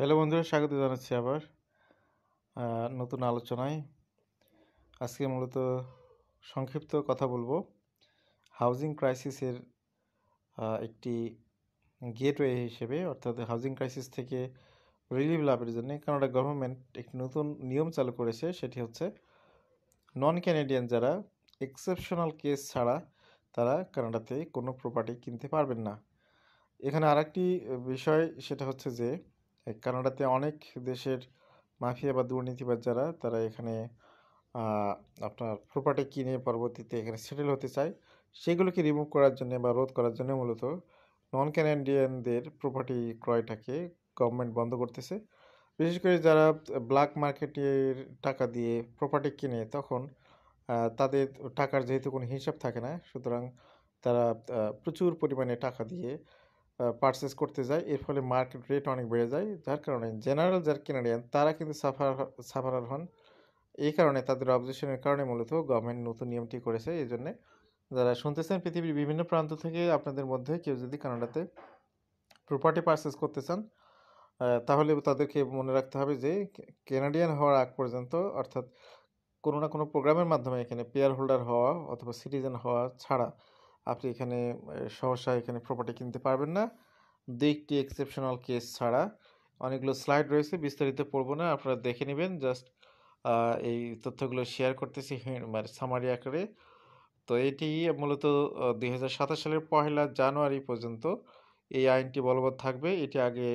hello বন্ধুরা স্বাগত জানাচ্ছি আবার নতুন আলোচনায় আজকে মূলত সংক্ষিপ্ত কথা বলবো হাউজিং ক্রাইসিসের একটি গেটওয়ে হিসেবে অর্থাৎ হাউজিং ক্রাইসিস থেকে রিলিফ লাভের জন্য কানাডা গভর্নমেন্ট একটি নতুন নিয়ম চালু করেছে সেটি হচ্ছে নন ক্যানাডিয়ান যারা এক্সেপশনাল কেস ছাড়া তারা কানাডাতে কোনো প্রপার্টি কিনতে পারবেন না এখানে আর বিষয় সেটা হচ্ছে যে কানাডাতে অনেক দেশের মাফিয়া বা দুর্নীতিবাজ যারা তারা এখানে আপনার প্রপার্টি কিনে পরবর্তীতে এখানে সেটেল হতে চায় সেগুলোকে রিমুভ করার জন্য বা রোধ করার জন্য মূলত নন ক্যানাডিয়ানদের প্রপার্টি ক্রয়টাকে গভর্নমেন্ট বন্ধ করতেছে বিশেষ করে যারা ব্ল্যাক মার্কেটের টাকা দিয়ে প্রপার্টি কিনে তখন তাদের টাকার যেহেতু কোনো হিসাব থাকে না সুতরাং তারা প্রচুর পরিমাণে টাকা দিয়ে পারচেস করতে যায় এর ফলে মার্কেট রেট অনেক বেড়ে যায় যার কারণে জেনারেল যারা কেনারিয়ান তারা কিন্তু সাফার সাফারার হন এই কারণে তাদের অবজেকশনের কারণে মূলত গভর্নমেন্ট নতুন নিয়মটি করেছে এই জন্যে যারা শুনতেছেন পৃথিবীর বিভিন্ন প্রান্ত থেকে আপনাদের মধ্যে কেউ যদি কানাডাতে প্রপার্টি পারচেস করতে চান তাহলে তাদেরকে মনে রাখতে হবে যে কেনাডিয়ান হওয়ার আগ পর্যন্ত অর্থাৎ কোনো না কোনো প্রোগ্রামের মাধ্যমে এখানে পেয়ার হোল্ডার হওয়া অথবা সিটিজেন হওয়া ছাড়া আপনি এখানে সহসা এখানে প্রপার্টি কিনতে পারবেন না দু এক্সেপশনাল কেস ছাড়া অনেকগুলো স্লাইড রয়েছে বিস্তারিত পড়বো না আপনারা দেখে নেবেন জাস্ট এই তথ্যগুলো শেয়ার করতেছি মানে সামারি আকারে তো এটি মূলত দুই সালের পহেলা জানুয়ারি পর্যন্ত এই আইনটি বলবৎ থাকবে এটি আগে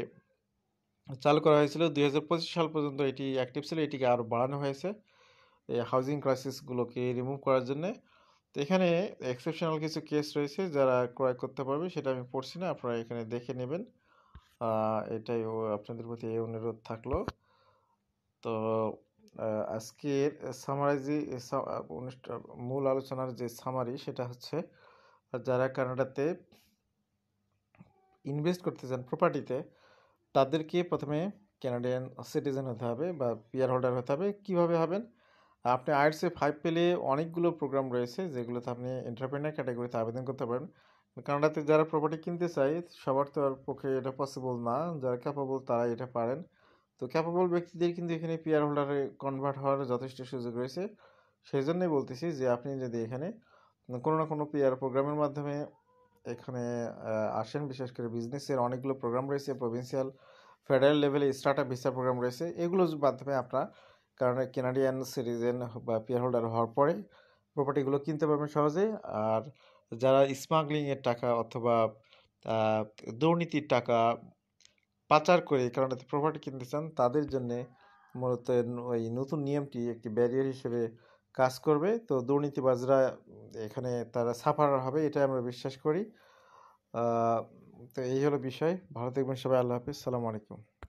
চালু করা হয়েছিল দুই সাল পর্যন্ত এটি অ্যাক্টিভ ছিল এটিকে আরও বাড়ানো হয়েছে এই হাউজিং ক্রাইসিসগুলোকে রিমুভ করার জন্যে তো এখানে এক্সেপশনাল কিছু কেস রয়েছে যারা ক্রয় করতে পারবে সেটা আমি পড়ছি না আপনারা এখানে দেখে নেবেন এটাই আপনাদের প্রতি এই অনুরোধ থাকলো তো আজকের সামারাইজি অনুষ্ঠান মূল আলোচনার যে সামারি সেটা হচ্ছে যারা কানাডাতে ইনভেস্ট করতে চান প্রপার্টিতে তাদেরকে প্রথমে ক্যানাডিয়ান সিটিজেন হতে হবে বা পিয়ার হোল্ডার হতে হবে কীভাবে হবেন আপনি আয়ার্সে ফাইভ পেলে অনেকগুলো প্রোগ্রাম রয়েছে যেগুলোতে আপনি এন্টারপ্রেনার ক্যাটাগরিতে আবেদন করতে পারেন কানাডাতে যারা প্রপার্টি কিনতে চায় সবার তো আর পক্ষে এটা পসিবল না যারা ক্যাপাবল তারা এটা পারেন তো ক্যাপাবল ব্যক্তিদের কিন্তু এখানে পিয়ার হোল্ডারে কনভার্ট হওয়ার যথেষ্ট সুযোগ রয়েছে সেই জন্যই বলতেছি যে আপনি যদি এখানে কোনো না কোনো পিয়ার প্রোগ্রামের মাধ্যমে এখানে আসেন বিশেষ করে বিজনেসের অনেকগুলো প্রোগ্রাম রয়েছে প্রভিন্সিয়াল ফেডারেল লেভেলে স্টার্ট আপ ভিসা প্রোগ্রাম রয়েছে এগুলোর মাধ্যমে আপনারা কারণ কেনাডিয়ান সিটিজেন বা পেয়ার হোল্ডার হওয়ার পরে প্রপার্টিগুলো কিনতে পারবেন সহজে আর যারা স্মাগলিংয়ের টাকা অথবা দুর্নীতির টাকা পাচার করে কারণ প্রপার্টি কিনতে চান তাদের জন্যে মূলত ওই নতুন নিয়মটি একটি ব্যারিয়ার হিসেবে কাজ করবে তো দুর্নীতিবাজরা এখানে তারা সাফার হবে এটা আমরা বিশ্বাস করি তো এই হলো বিষয় ভালো থাকবেন সবাই আল্লাহ হাফিজ সালামু আলাইকুম